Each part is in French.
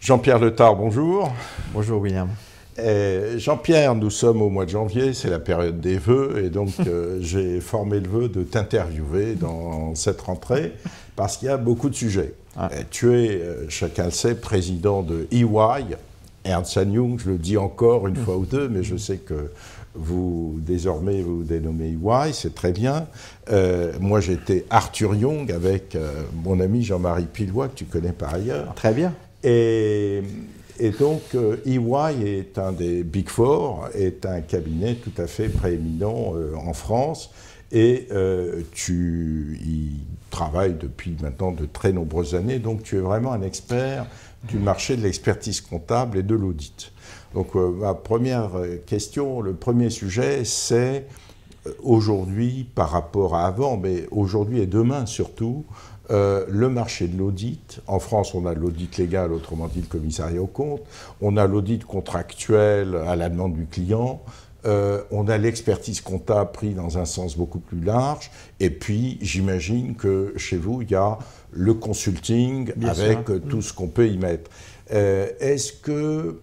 Jean-Pierre Letard, bonjour. Bonjour William. Euh, Jean-Pierre, nous sommes au mois de janvier, c'est la période des vœux, et donc euh, j'ai formé le vœu de t'interviewer dans cette rentrée, parce qu'il y a beaucoup de sujets. Ah. Euh, tu es, chacun le sait, président de EY, Ernst Young, je le dis encore une mm. fois ou deux, mais je sais que vous, désormais, vous dénommez EY, c'est très bien. moi, j'étais Arthur Young avec mon ami Jean-Marie Pilois, que tu connais par ailleurs. Très bien. Et, donc, EY euh, e est un des Big Four, est un cabinet tout à fait prééminent euh, en France. Et euh, tu y travailles depuis maintenant de très nombreuses années, donc tu es vraiment un expert du marché de l'expertise comptable et de l'audit. Donc ma première question, le premier sujet, c'est aujourd'hui par rapport à avant, mais aujourd'hui et demain surtout, euh, le marché de l'audit. En France, on a l'audit légal, autrement dit le commissariat aux comptes. On a l'audit contractuel à la demande du client. Euh, on a l'expertise comptable pris dans un sens beaucoup plus large. Et puis, j'imagine que chez vous, il y a le consulting avec mm. tout ce qu'on peut y mettre. Euh, est-ce que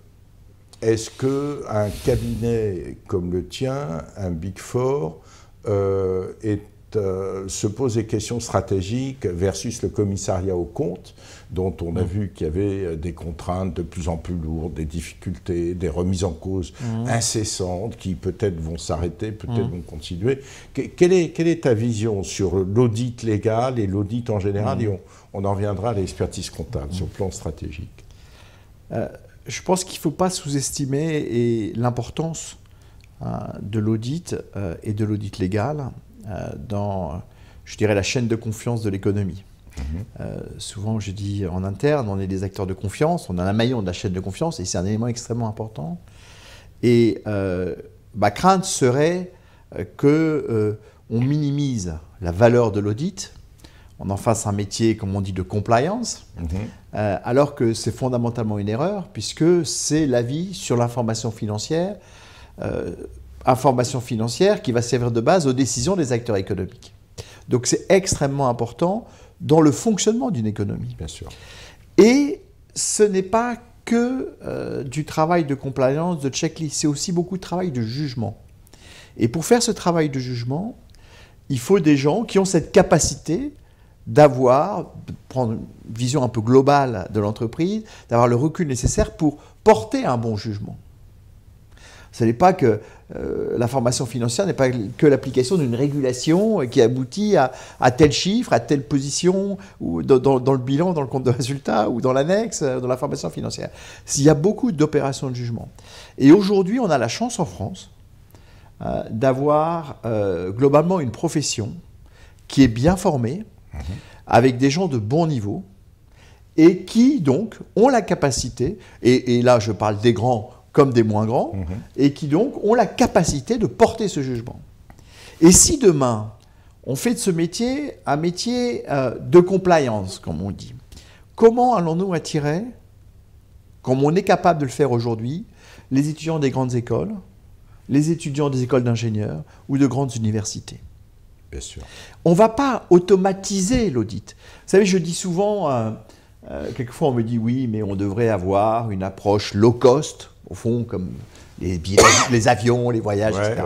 est-ce que un cabinet comme le tien, un Big Four, euh, est euh, se pose des questions stratégiques versus le commissariat aux comptes, dont on a mmh. vu qu'il y avait euh, des contraintes de plus en plus lourdes, des difficultés, des remises en cause mmh. incessantes qui peut-être vont s'arrêter, peut-être mmh. vont continuer. quelle, est, ta vision sur l'audit légal et l'audit en général on, en reviendra à l'expertise comptable sur le plan stratégique. Euh, je pense qu'il ne faut pas sous-estimer l'importance hein, de l'audit et de l'audit légal euh, dans, je dirais, la chaîne de confiance de l'économie. Mhm. Euh, souvent, je dis en interne, on est des acteurs de confiance, on a un maillon de la chaîne de confiance, et c'est un élément extrêmement important. Et euh, ma crainte serait que on minimise la valeur de l'audit, on en fasse un métier, comme on dit, de compliance, mhm. alors que c'est fondamentalement une erreur, puisque c'est l'avis sur l'information financière information financière qui va servir de base aux décisions des acteurs économiques. Donc c'est extrêmement important dans le fonctionnement d'une économie. Bien sûr. Et ce n'est pas que euh, du travail de compliance, de checklist, c'est aussi beaucoup de travail de jugement. Et pour faire ce travail de jugement, il faut des gens qui ont cette capacité d'avoir, de prendre une vision un peu globale de l'entreprise, d'avoir le recul nécessaire pour porter un bon jugement. Ce n'est pas que euh, la formation financière n'est pas que l'application d'une régulation euh, qui aboutit à, tel chiffre, à telle position, ou dans, le bilan, dans le compte de résultat, ou dans l'annexe, euh, dans la formation financière. Il y a beaucoup d'opérations de jugement. Et aujourd'hui, on a la chance en France d'avoir globalement une profession qui est bien formée, mmh. avec des gens de bon niveau, et qui donc ont la capacité, et, et là je parle des grands, comme des moins grands, mhm. et qui donc ont la capacité de porter ce jugement. Et si demain, on fait de ce métier un métier euh, de compliance, comme on dit, comment allons-nous attirer, comme on est capable de le faire aujourd'hui, les étudiants des grandes écoles, les étudiants des écoles d'ingénieurs ou de grandes universités Bien sûr. On ne va pas automatiser l'audit. Vous savez, je dis souvent, euh, euh, quelquefois on me dit oui, mais on devrait avoir une approche low cost au fond, comme les, billets, les avions, les voyages, etc.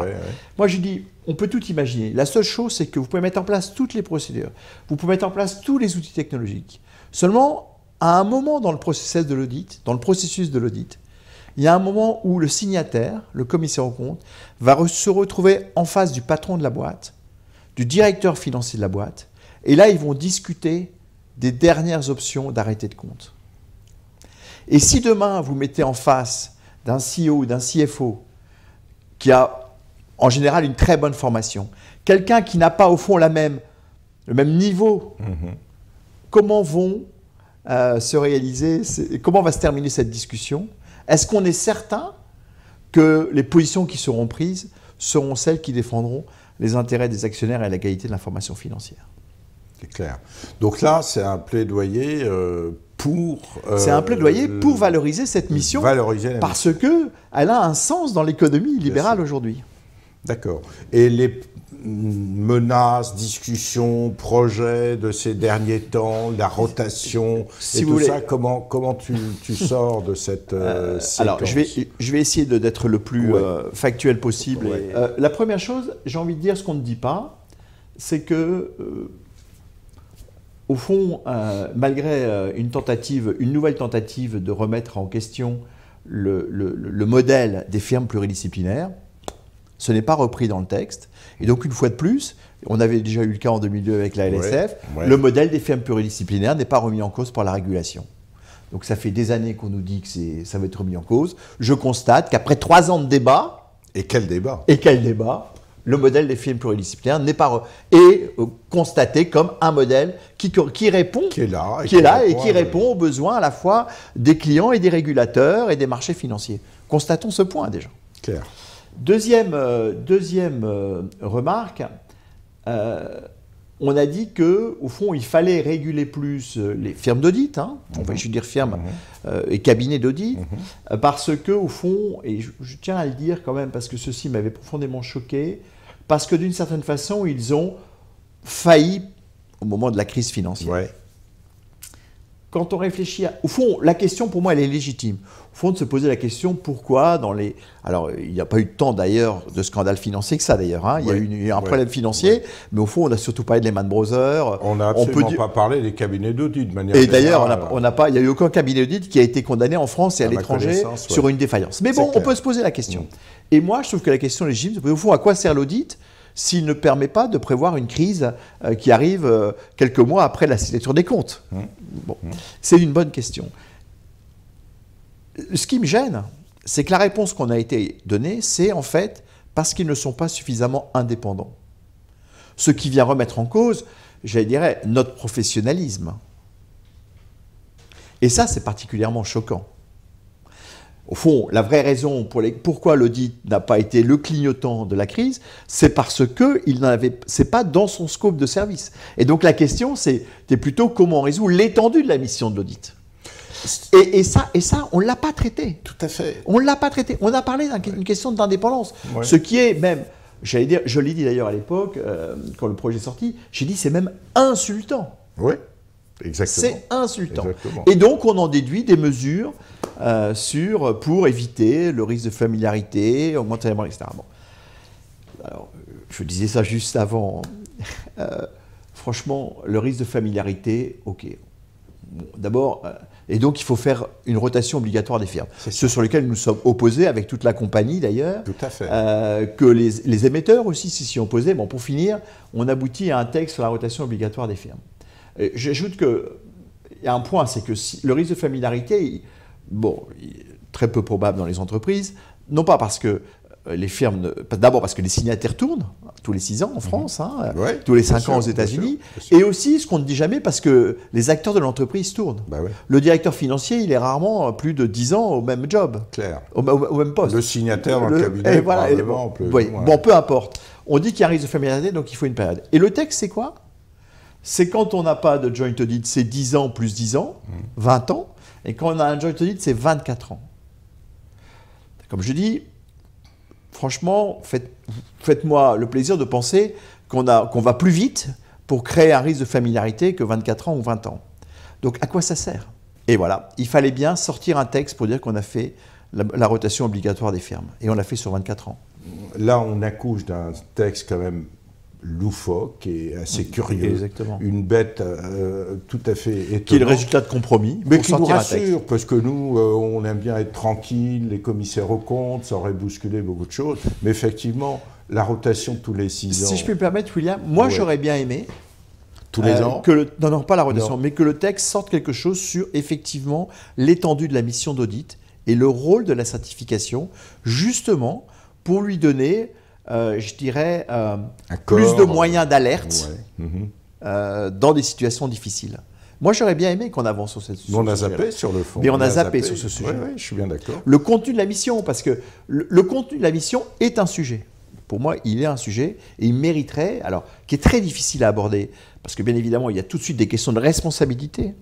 Moi, je dis, on peut tout imaginer. La seule chose, c'est que vous pouvez mettre en place toutes les procédures, vous pouvez mettre en place tous les outils technologiques. Seulement, à un moment dans le processus de l'audit, dans le processus de l'audit, il y a un moment où le signataire, le commissaire aux comptes, va se retrouver en face du patron de la boîte, du directeur financier de la boîte, et là, ils vont discuter des dernières options d'arrêter de compte. Et si demain, vous mettez en face d'un CEO ou d'un CFO qui a en général une très bonne formation, quelqu'un qui n'a pas au fond la même, le même niveau, mhm. comment vont euh, se réaliser, comment va se terminer cette discussion Est-ce qu'on est certain que les positions qui seront prises seront celles qui défendront les intérêts des actionnaires et la qualité de l'information financière c'est clair. Donc là, c'est un plaidoyer euh, pour. Euh, c'est un plaidoyer pour valoriser cette mission. Valoriser la parce mission. que elle a un sens dans l'économie libérale aujourd'hui. D'accord. Et les menaces, discussions, projets de ces derniers temps, la rotation vous tout ça, comment, comment tu, sors de cette euh, Alors, je vais, je vais essayer d'être le plus factuel possible. la première chose, j'ai envie de dire ce qu'on ne dit pas, c'est que au fond, euh, malgré euh, une tentative, une nouvelle tentative de remettre en question le, modèle des firmes pluridisciplinaires, ce n'est pas repris dans le texte. Et donc, une fois de plus, on avait déjà eu le cas en 2002 avec la LSF, le modèle des firmes pluridisciplinaires n'est pas remis en cause par la régulation. Donc ça fait des années qu'on nous dit que ça va être remis en cause. Je constate qu'après trois ans de débat... Et quel débat Et quel débat le modèle des films pluridisciplinaires n'est pas est euh, constaté comme un modèle qui, qui répond qui est là qui, là et qui répond aux besoins à la fois des clients et des régulateurs et des marchés financiers. Constatons ce point déjà. Claire. Deuxième, euh, deuxième euh, remarque, on a dit que, au fond, il fallait réguler plus euh, les firmes d'audit, hein, mhm. je veux dire firmes mhm. euh, et cabinets d'audit, mhm. euh, parce que, au fond, et je, tiens à le dire quand même, parce que ceci m'avait profondément choqué, parce que d'une certaine façon, ils ont failli au moment de la crise financière quand on réfléchit à... Au fond, la question pour moi, elle est légitime. Au fond, de se poser la question pourquoi dans les... Alors, il n'y a pas eu tant d'ailleurs de scandales financier que ça d'ailleurs. Hein. Il y a eu, un problème financier, mais au fond, on a surtout parlé de Lehman Brothers. On n'a absolument peut... pas parlé des cabinets d'audit de manière Et d'ailleurs, on n'a pas... Il n'y a eu aucun cabinet d'audit qui a été condamné en France et à, l'étranger sur une défaillance. Mais bon, on peut se poser la question. Mm. Et moi, je trouve que la question légitime, c'est au fond, à quoi sert l'audit s'il ne permet pas de prévoir une crise euh, qui arrive euh, quelques mois après la signature des comptes mmh. Mmh. C'est une bonne question. Ce qui me gêne, c'est que la réponse qu'on a été donnée, c'est en fait parce qu'ils ne sont pas suffisamment indépendants. Ce qui vient remettre en cause, j'allais dire, notre professionnalisme. Et ça, c'est particulièrement choquant. Au fond, la vraie raison pour les, pourquoi l'audit n'a pas été le clignotant de la crise, c'est parce que il n'avait, c'est pas dans son scope de service. Et donc la question, c'est plutôt comment on résout l'étendue de la mission de l'audit. Et, ça, et ça, on l'a pas traité. Tout à fait. On l'a pas traité. On a parlé d'une question d'indépendance, ce qui est même, j'allais dire, je l'ai dit d'ailleurs à l'époque euh, quand le projet est sorti, j'ai dit c'est même insultant. Oui. C'est insultant. Et donc, on en déduit des mesures euh, sur, pour éviter le risque de familiarité, augmenter les banques, etc. je disais ça juste avant. Euh, franchement, le risque de familiarité, ok. D'abord, euh, et donc il faut faire une rotation obligatoire des firmes. Ce sur lequel nous sommes opposés avec toute la compagnie d'ailleurs. Tout à fait. que les, émetteurs aussi s'y sont opposés. Bon, pour finir, on aboutit à un texte sur la rotation obligatoire des firmes. J'ajoute que y a un point, c'est que le risque de familiarité, bon, très peu probable dans les entreprises, non pas parce que euh, les firmes, d'abord parce que les signataires tournent hein, tous les 6 ans en mhm. France, hein, tous les 5 ans aux États-Unis, et aussi ce qu'on ne dit jamais parce que les acteurs de l'entreprise tournent. Bah le directeur financier, il est rarement euh, plus de 10 ans au même job, Au, même poste. Le signataire dans le, cabinet, et voilà, bon, peu importe. On dit qu'il y a un risque de familiarité, donc il faut une période. Et le texte, c'est quoi c'est quand on n'a pas de joint audit, c'est 10 ans plus 10 ans, 20 mm. ans. Et quand on a un joint audit, c'est 24 ans. Comme je dis, franchement, faites, moi le plaisir de penser qu'on, a, va plus vite pour créer un risque de familiarité que 24 ans ou 20 ans. Donc à quoi ça sert Et voilà, il fallait bien sortir un texte pour dire qu'on a fait la, la rotation obligatoire des firmes. Et on l'a fait sur 24 ans. Là, on accouche d'un texte quand même loufoque et assez curieux. Une bête euh, tout à fait étonnante. Qui est le résultat de compromis. Mais qui nous rassure, parce que nous, euh, on aime bien être tranquille, les commissaires au compte, ça aurait bousculé beaucoup de choses. Mais effectivement, la rotation tous les six ans. Si je peux me permettre, William, moi j'aurais bien aimé. Tous les euh, ans que Non, non, pas la rotation, mais que le texte sorte quelque chose sur effectivement l'étendue de la mission d'audit et le rôle de la certification, justement pour lui donner euh, je dirais, euh, plus de moyens euh, d'alerte mhm. dans des situations difficiles. Moi, j'aurais bien aimé qu'on avance sur ce sujet. On a zappé sur le fond. Mais on, a, zappé, sur ce sujet. Oui, je suis bien d'accord. Le contenu de la mission, parce que le, contenu de la mission est un sujet. Pour moi, il est un sujet et il mériterait, alors, qui est très difficile à aborder, parce que bien évidemment, il y a tout de suite des questions de responsabilité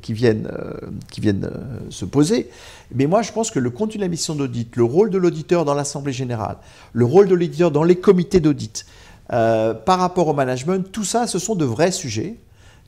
qui viennent, euh, qui viennent euh, se poser. Mais moi, je pense que le contenu de la mission d'audit, le rôle de l'auditeur dans l'Assemblée générale, le rôle de l'auditeur dans les comités d'audit, euh, par rapport au management, tout ça, ce sont de vrais sujets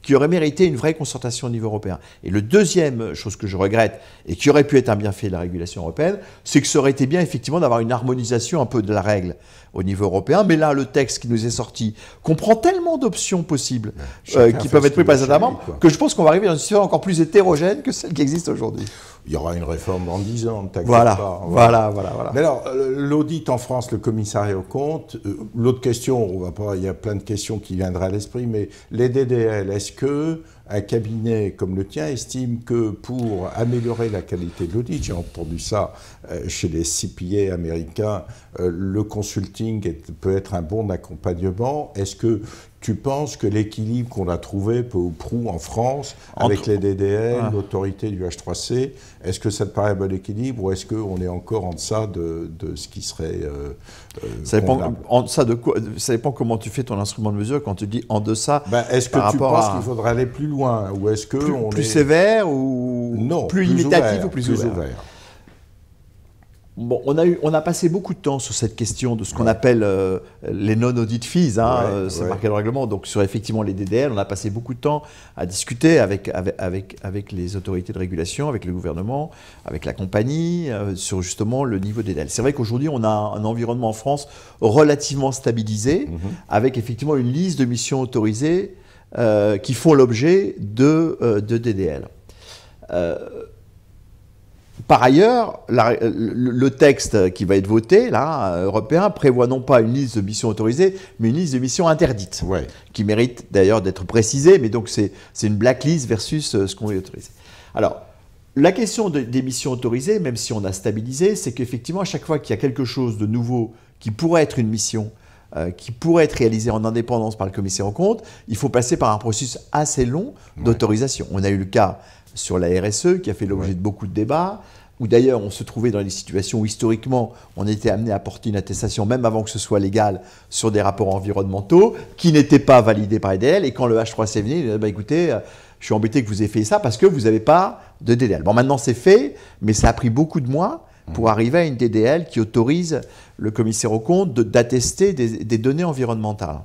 qui auraient mérité une vraie concertation au niveau européen. Et le deuxième chose que je regrette, et qui aurait pu être un bienfait de la régulation européenne, c'est que ça aurait été bien effectivement d'avoir une harmonisation un peu de la règle au niveau européen. Mais là, le texte qui nous est sorti comprend tellement d'options possibles euh, qui peuvent être prises par les que je pense qu'on va arriver dans une situation encore plus hétérogène que celle qui existe aujourd'hui. Il y aura une réforme en 10 ans, voilà, pas. Voilà, voilà, voilà, Mais alors, euh, l'audit en France, le commissariat aux comptes, euh, l'autre question, on va pas, il y a plein de questions qui viendraient à l'esprit, mais les DDL, est-ce que un cabinet comme le tien estime que pour améliorer la qualité de l'audit, j'ai entendu ça euh, chez les CPA américains, euh, le consulting peut être un bon accompagnement. Est-ce que tu penses que l'équilibre qu'on a trouvé peu ou prou en France, avec les DDL, l'autorité du H3C, est-ce que ça te paraît un bon équilibre ou est-ce qu'on est encore en deçà de, de ce qui serait. Euh, euh ça, dépend, en de quoi, ça dépend comment tu fais ton instrument de mesure quand tu dis en deçà. Ben, est-ce que tu penses qu'il faudrait aller plus loin ou est-ce que. Plus, sévère ou non, plus, limitatif ou plus, ouvert on a, eu, on a passé beaucoup de temps sur cette question de ce qu'on appelle euh, les non-audit fees, hein, euh, c'est marqué dans le règlement, donc sur effectivement les DDL, on a passé beaucoup de temps à discuter avec, avec, avec, les autorités de régulation, avec le gouvernement, avec la compagnie, euh, sur justement le niveau des DDL. C'est vrai qu'aujourd'hui, on a un environnement en France relativement stabilisé, mhm. avec effectivement une liste de missions autorisées qui font l'objet de, DDL. Par ailleurs, le texte qui va être voté, là, européen, prévoit non pas une liste de missions autorisées, mais une liste de missions interdites, qui mérite d'ailleurs d'être précisée, mais donc c'est une blacklist versus euh, ce qu'on veut autoriser. Alors, la question des missions autorisées, même si on a stabilisé, c'est qu'effectivement, à chaque fois qu'il y a quelque chose de nouveau qui pourrait être une mission, euh, qui pourrait être réalisée en indépendance par le commissaire en compte, il faut passer par un processus assez long d'autorisation. On a eu le cas sur la RSE, qui a fait l'objet de beaucoup de débats, où d'ailleurs on se trouvait dans des situations où historiquement on était amené à porter une attestation, même avant que ce soit légal, sur des rapports environnementaux, qui n'étaient pas validés par EDL, et quand le H3C est venu, il a dit, bah, écoutez, euh, je suis embêté que vous ayez fait ça parce que vous n'avez pas de DDL. Bon, maintenant c'est fait, mais ça a pris beaucoup de mois pour mmh. arriver à une DDL qui autorise le commissaire au compte d'attester des, des, données environnementales.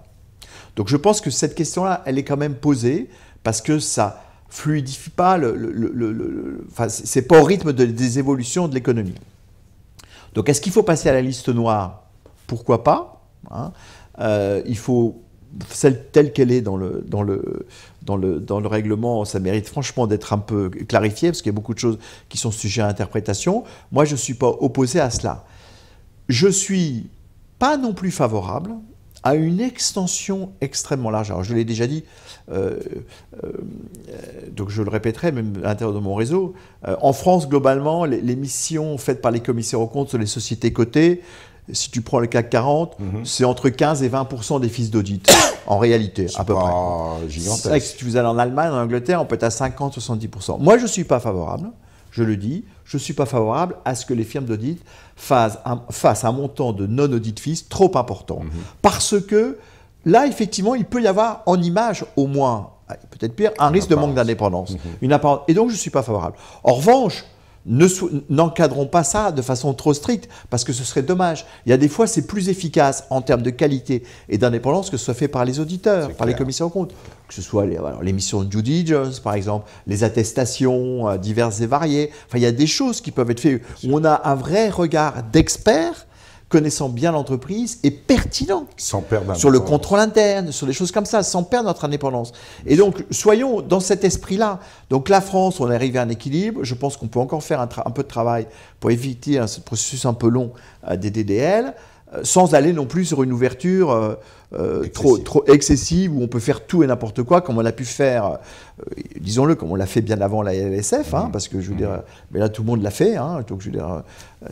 Donc je pense que cette question-là, elle est quand même posée parce que ça, fluidifie pas, le, le, le, enfin, c'est pas au rythme des évolutions de l'économie. Donc est-ce qu'il faut passer à la liste noire Pourquoi pas hein euh, Il faut celle telle qu'elle est dans le, dans, le, dans, le, dans le règlement, ça mérite franchement d'être un peu clarifié, parce qu'il y a beaucoup de choses qui sont sujets à interprétation. Moi, je ne suis pas opposé à cela. Je ne suis pas non plus favorable à une extension extrêmement large. Alors je l'ai déjà dit, euh, euh, donc je le répéterai même à l'intérieur de mon réseau. Euh, en France, globalement, les, les, missions faites par les commissaires aux comptes sur les sociétés cotées, si tu prends le CAC 40, mhm. c'est entre 15 et 20 des fils d'audit, en réalité, à peu près. Ah, c'est vrai que si tu allez en Allemagne, en Angleterre, on peut être à 50-70 Moi, je ne suis pas favorable je le dis, je ne suis pas favorable à ce que les firmes d'audit fassent, un, montant de non-audit fees trop important. Mhm. Parce que là, effectivement, il peut y avoir en image au moins, peut-être pire, un risque de manque d'indépendance. Mhm. Et donc, je ne suis pas favorable. En revanche, n'encadrons pas ça de façon trop stricte, parce que ce serait dommage. Il y a des fois, c'est plus efficace en termes de qualité et d'indépendance que ce soit fait par les auditeurs, par les commissaires aux comptes que ce soit l'émission de Judy Jones, par exemple, les attestations euh, diverses et variées. Enfin, il y a des choses qui peuvent être faites. Où on a un vrai regard d'expert connaissant bien l'entreprise et pertinent sans perdre sur le contrôle interne, sur des choses comme ça, sans perdre notre indépendance. Et donc, soyons dans cet esprit-là. Donc, la France, on est arrivé à un équilibre. Je pense qu'on peut encore faire un, peu de travail pour éviter ce processus un peu long euh, des DDL, euh, sans aller non plus sur une ouverture. Euh, trop, trop excessive où on peut faire tout et n'importe quoi, comme on a pu faire, euh, disons-le, comme on l'a fait bien avant la LSF, hein, mmh. parce que je veux mmh. dire, euh, mais là tout le monde l'a fait, hein, donc je veux dire,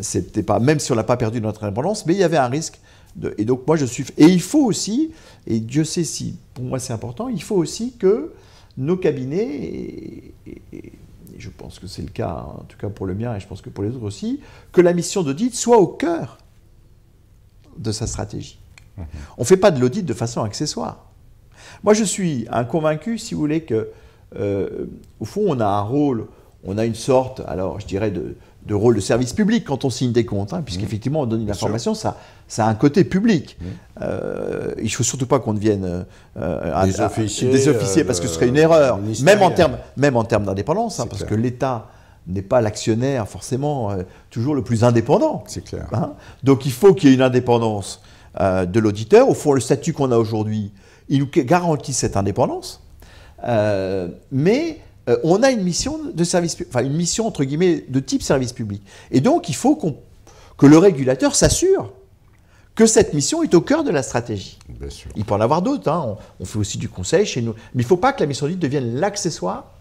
c'était pas, même si on n'a pas perdu notre indépendance, mais il y avait un risque. De, et donc moi je suis, et il faut aussi, et Dieu sait si, pour moi c'est important, il faut aussi que nos cabinets, et, je pense que c'est le cas, en tout cas pour le mien, et je pense que pour les autres aussi, que la mission d'audit soit au cœur de sa stratégie. On ne fait pas de l'audit de façon accessoire. Moi, je suis un convaincu, si vous voulez, que, euh, au fond, on a un rôle, on a une sorte, alors je dirais, de, rôle de service public quand on signe des comptes, hein, puisqu'effectivement, on donne une information, ça, ça a un côté public. Euh, il ne faut surtout pas qu'on devienne euh, des, officiers, parce que ce serait une erreur, même en termes d'indépendance, hein, parce que l'État n'est pas l'actionnaire forcément toujours le plus indépendant. C'est clair. Hein. Donc il faut qu'il y ait une indépendance euh, de l'auditeur. Au fond, le statut qu'on a aujourd'hui, il nous garantit cette indépendance. Euh, mais euh, on a une mission de service, enfin une mission entre guillemets de type service public. Et donc, il faut que le régulateur s'assure que cette mission est au cœur de la stratégie. Il peut en avoir d'autres. Hein. On, fait aussi du conseil chez nous. Mais il ne faut pas que la mission dite devienne l'accessoire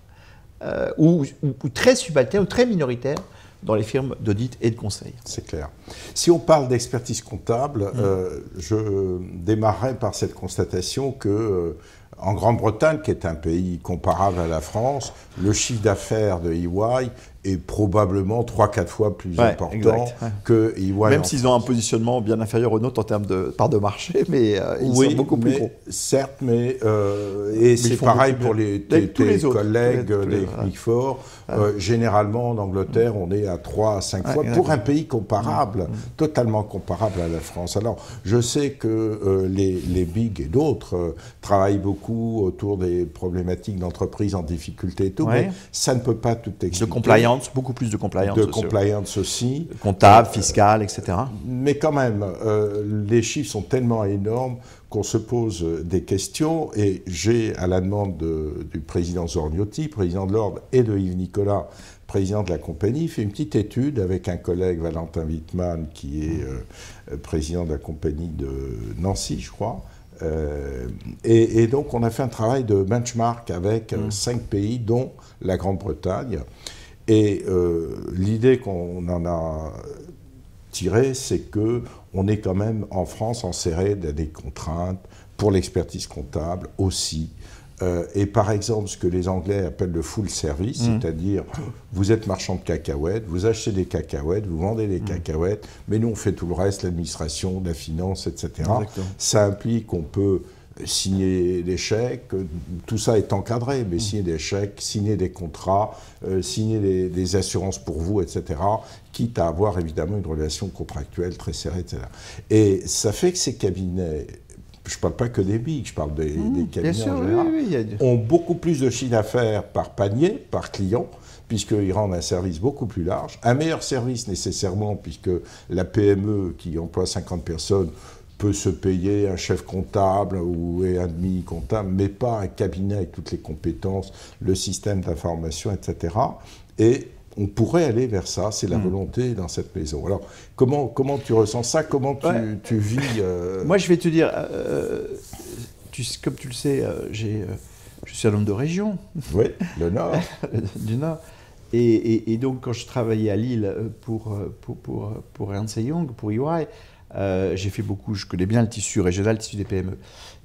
ou, ou, très subalterne ou très minoritaire dans les firmes d'audit et de conseil. C'est clair. Si on parle d'expertise comptable, mm. euh, je démarrerai par cette constatation que euh, en Grande-Bretagne, qui est un pays comparable à la France, le chiffre d'affaires de EY est probablement 3-4 fois plus important exact. que Même s'ils ont un positionnement bien inférieur au nôtre en termes de part de marché, mais euh, ils oui, sont beaucoup plus gros. Certes, mais euh, et c'est pareil pour les, les collègues les, des Big Four. généralement, en Angleterre, on est à 3 à 5 fois pour un pays comparable, totalement comparable à la France. Alors, je sais que euh, les, les Big et d'autres travaillent beaucoup autour des problématiques d'entreprises en difficulté et tout, mais ça ne peut pas tout expliquer. De compliance beaucoup plus de compliance. De compliance aussi. Comptable, euh, fiscal, etc. Mais quand même, euh, les chiffres sont tellement énormes qu'on se pose euh, des questions. Et j'ai, à la demande du président Zorniotti, président de l'Ordre, et de Yves Nicolas, président de la compagnie, fait une petite étude avec un collègue, Valentin Wittmann, qui est président de la compagnie de Nancy, je crois. et, donc, on a fait un travail de benchmark avec mmh. cinq pays, dont la Grande-Bretagne. Et euh, l'idée qu'on en a tirée, c'est que on est quand même en France enserré dans des contraintes pour l'expertise comptable aussi. Euh, et par exemple, ce que les Anglais appellent le full service, mmh. c'est-à-dire vous êtes marchand de cacahuètes, vous achetez des cacahuètes, vous vendez des mmh. cacahuètes, mais nous on fait tout le reste, l'administration, la finance, etc. Ça implique qu'on peut signer des chèques, tout ça est encadré, mais signer des chèques, signer des contrats, euh, signer des, assurances pour vous, etc., quitte à avoir évidemment une relation contractuelle très serrée, etc. Et ça fait que ces cabinets, je ne parle pas que des BIC, je parle des, mmh, cabinets en général, ont beaucoup plus de chiffre d'affaires par panier, par client, puisqu'ils rendent un service beaucoup plus large, un meilleur service nécessairement, puisque la PME qui emploie 50 personnes peut se payer un chef comptable ou un demi-comptable, mais pas un cabinet avec toutes les compétences, le système d'information, etc. Et on pourrait aller vers ça, c'est la hmm. volonté dans cette maison. Alors, comment, comment tu ressens ça Comment tu, vis euh, Moi, je vais te dire, euh, euh, tu, comme tu le sais, je suis un homme de région. Oui, le Nord. du Nord. Et, donc, quand je travaillais à Lille pour, pour, pour, pour Ernst Young, pour EY, euh, j'ai fait beaucoup, je connais bien le tissu régional, le tissu des PME.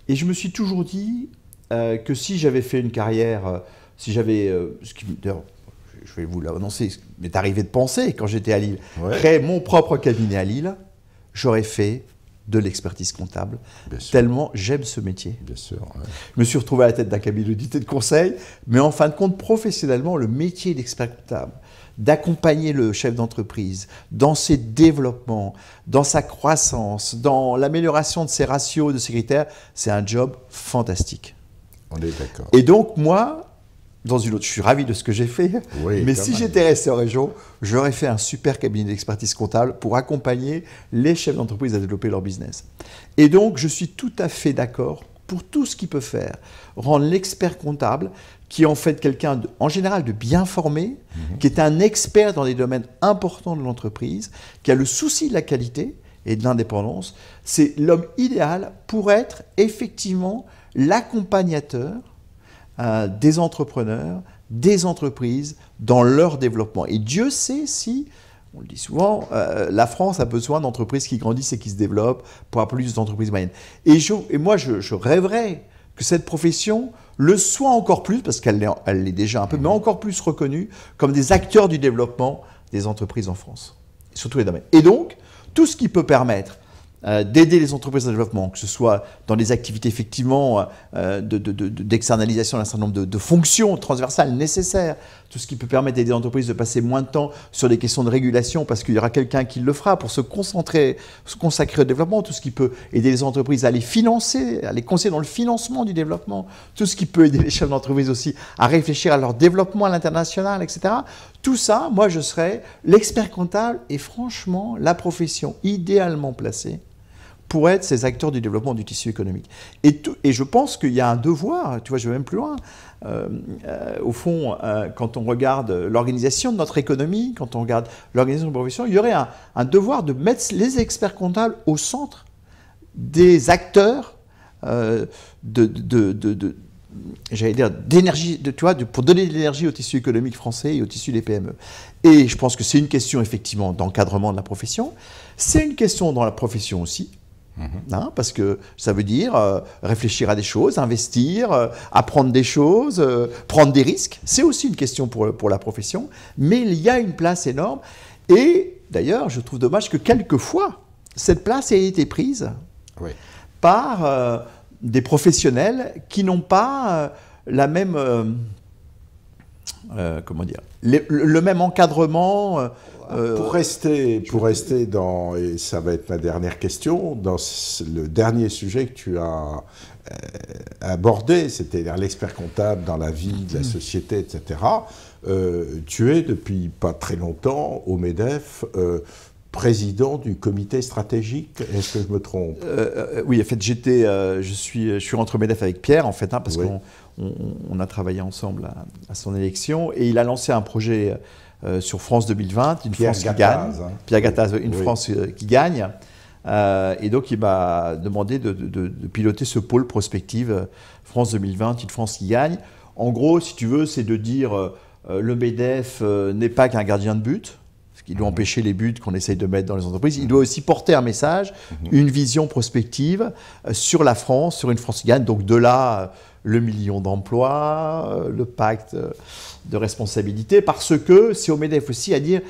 Et je me suis toujours dit euh, que si j'avais fait une carrière, euh, si j'avais, ce d'ailleurs, je vais vous l'annoncer, ce qui m'est arrivé de penser quand j'étais à Lille, ouais. créer mon propre cabinet à Lille, j'aurais fait de l'expertise comptable, tellement j'aime ce métier. Bien sûr. Je me suis retrouvé à la tête d'un cabinet d'audit et de conseil, mais en fin de compte, professionnellement, le métier d'expert comptable, d'accompagner le chef d'entreprise dans ses développements, dans sa croissance, dans l'amélioration de ses ratios, de ses critères, c'est un job fantastique. On est d'accord. Et donc moi, dans une autre, je suis ravi de ce que j'ai fait, mais si j'étais resté en région, j'aurais fait un super cabinet d'expertise comptable pour accompagner les chefs d'entreprise à développer leur business. Et donc je suis tout à fait d'accord pour tout ce qu'il peut faire, rendre l'expert comptable qui est en fait quelqu'un, en général, de bien formé, mhm. qui est un expert dans les domaines importants de l'entreprise, qui a le souci de la qualité et de l'indépendance. C'est l'homme idéal pour être effectivement l'accompagnateur euh, des entrepreneurs, des entreprises dans leur développement. Et Dieu sait si on le dit souvent, euh, la France a besoin d'entreprises qui grandissent et qui se développent pour avoir plus d'entreprises moyennes. Et, moi, je, rêverais que cette profession le soient encore plus, parce qu'elle l'est déjà un peu, mais encore plus reconnue comme des acteurs du développement des entreprises en France, sur tous les domaines. Et donc, tout ce qui peut permettre euh, d'aider les entreprises en développement, que ce soit dans des activités effectivement euh, d'externalisation de, d'un certain nombre de, fonctions transversales nécessaires, tout ce qui peut permettre d'aider les entreprises de passer moins de temps sur des questions de régulation parce qu'il y aura quelqu'un qui le fera pour se concentrer, se consacrer au développement, tout ce qui peut aider les entreprises à les financer, à les conseiller dans le financement du développement, tout ce qui peut aider les chefs d'entreprise aussi à réfléchir à leur développement à l'international, etc. Tout ça, moi je serais l'expert comptable et franchement la profession idéalement placée pour être ces acteurs du développement du tissu économique. Et, et je pense qu'il y a un devoir, tu vois, je vais même plus loin. Euh, euh, au fond, euh, quand on regarde l'organisation de notre économie, quand on regarde l'organisation de profession, il y aurait un, devoir de mettre les experts comptables au centre des acteurs de, j'allais dire, d'énergie, de, tu vois, de, pour donner de l'énergie au tissu économique français et au tissu des PME. Et je pense que c'est une question effectivement d'encadrement de la profession, c'est une question dans la profession aussi, Mhm. Hein, parce que ça veut dire euh, réfléchir à des choses, investir, euh, apprendre des choses, euh, prendre des risques. C'est aussi une question pour, pour la profession, mais il y a une place énorme. Et d'ailleurs, je trouve dommage que quelquefois, cette place ait été prise par des professionnels qui n'ont pas la même... comment dire le, le, même encadrement euh, pour rester, pour rester dans, et ça va être ma dernière question, dans le dernier sujet que tu as euh, abordé, c'était l'expert comptable dans la vie de la hmm. société, etc. Euh, tu es depuis pas très longtemps au MEDEF président du comité stratégique, est-ce que je me trompe Oui, en fait, j'étais, je, suis, je suis rentré au MEDEF avec Pierre, en fait, hein, parce qu'on on, a travaillé ensemble à, à, son élection, et il a lancé un projet euh, sur France 2020, une France qui gagne. Hein. Pierre Gattaz, une France euh, qui gagne. Euh, et donc, il m'a demandé de, piloter ce pôle prospective France 2020, une France qui gagne. En gros, si tu veux, c'est de dire le MEDEF n'est pas qu'un gardien de but, ce qui doit mhm. empêcher les buts qu'on essaye de mettre dans les entreprises. Il doit aussi porter un message, mhm. une vision prospective sur la France, sur une France qui gagne. Donc, de là le million d'emplois, euh, le pacte euh, de responsabilité, parce que c'est au MEDEF aussi à dire,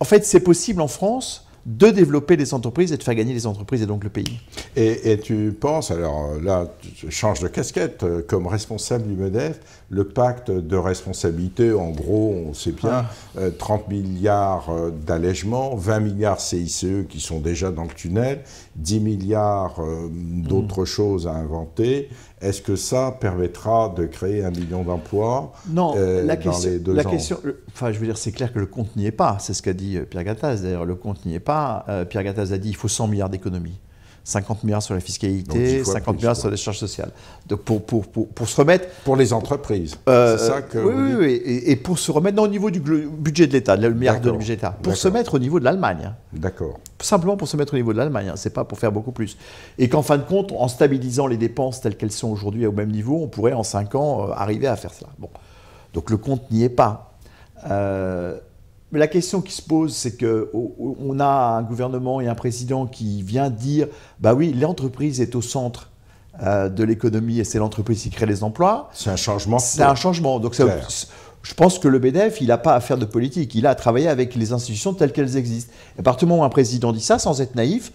en fait, c'est possible en France de développer les entreprises et de faire gagner les entreprises et donc le pays. Et, tu penses, alors euh, là, change de casquette, euh, comme responsable du MEDEF, le pacte de responsabilité, en gros, on sait bien, 30 ah. euh, milliards d'allègements, 20 milliards CICE qui sont déjà dans le tunnel, 10 milliards hmm. d'autres choses à inventer. Est-ce que ça permettra de créer un million d'emplois Non, la, question, enfin, je veux dire, c'est clair que le compte n'y est pas. C'est ce qu'a dit euh, Pierre Gattaz. D'ailleurs, le compte n'y est pas. Euh, Pierre Gattaz a dit il faut 100 milliards d'économies. 50 milliards sur la fiscalité, 50 milliards sur les charges sociales. Donc pour, se remettre... Pour les entreprises. Euh, c'est ça que... Oui, oui, oui. Et, pour se remettre non, au niveau du budget de l'État, le milliard de de l'État, pour se mettre au niveau de l'Allemagne. Hein. D'accord. Simplement pour se mettre au niveau de l'Allemagne, hein. Ce n'est pas pour faire beaucoup plus. Et qu'en fin de compte, en stabilisant les dépenses telles qu'elles sont aujourd'hui au même niveau, on pourrait en 5 ans arriver à faire cela. Bon. Donc le compte n'y est pas. Euh, mais la question qui se pose, c'est qu'on a un gouvernement et un président qui vient dire bah oui, l'entreprise est au centre euh, de l'économie et c'est l'entreprise qui crée les emplois. C'est un changement. C'est un changement. Donc, je pense que le BDF, il n'a pas à faire de politique. Il a à travailler avec les institutions telles qu'elles existent. Et à partir du moment où un président dit ça, sans être naïf,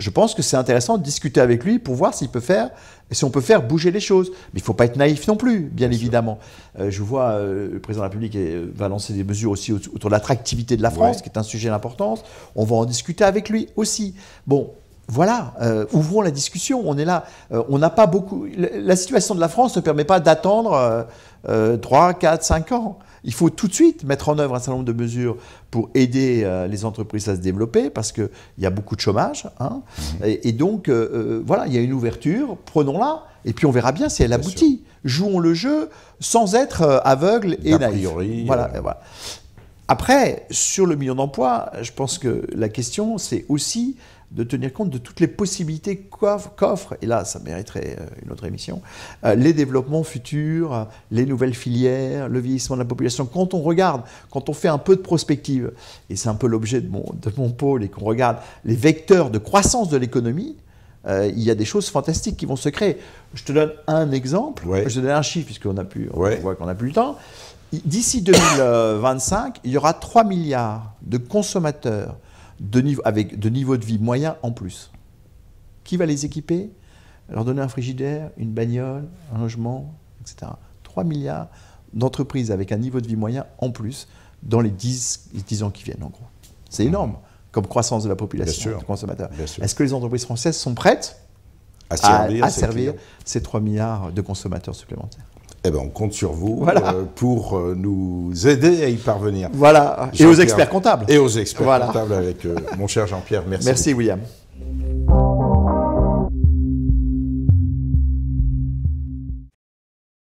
je pense que c'est intéressant de discuter avec lui pour voir s'il peut faire, si on peut faire bouger les choses. Mais il ne faut pas être naïf non plus, bien, évidemment. Euh, je vois, euh, le président de la République euh, va lancer des mesures aussi autour de l'attractivité de la France, qui est un sujet d'importance. On va en discuter avec lui aussi. Bon, voilà, euh, ouvrons la discussion. On est là. Euh, on n'a pas beaucoup. La situation de la France ne permet pas d'attendre 3, 4, 5 ans. Il faut tout de suite mettre en œuvre un certain nombre de mesures pour aider euh, les entreprises à se développer parce qu'il y a beaucoup de chômage. Hein. Mmh. Et, donc, voilà, il y a une ouverture. Prenons-la et puis on verra bien si elle aboutit. Jouons le jeu sans être aveugle et A Priori, voilà, Après, sur le million d'emplois, je pense que la question, c'est aussi de tenir compte de toutes les possibilités qu'offrent, et là ça mériterait euh, une autre émission, euh, les développements futurs, euh, les nouvelles filières, le vieillissement de la population. Quand on regarde, quand on fait un peu de prospective, et c'est un peu l'objet de mon, de mon pôle, et qu'on regarde les vecteurs de croissance de l'économie, il y a des choses fantastiques qui vont se créer. Je te donne un exemple, je te donne un chiffre, puisqu'on a voit qu'on n'a plus le temps. D'ici 2025, il y aura 3 milliards de consommateurs de niveau, avec de niveaux de vie moyen en plus. Qui va les équiper Leur donner un frigidaire, une bagnole, un logement, etc. 3 milliards d'entreprises avec un niveau de vie moyen en plus dans les 10, ans qui viennent, en gros. C'est mmh. énorme comme croissance de la population, de consommateurs. Est-ce que les entreprises françaises sont prêtes à servir, à servir ces 3 milliards de consommateurs supplémentaires eh ben, on compte sur vous euh, pour euh, nous aider à y parvenir. Voilà. Et aux experts comptables. Et aux experts comptables avec euh, mon cher Jean-Pierre. Merci. Merci, William.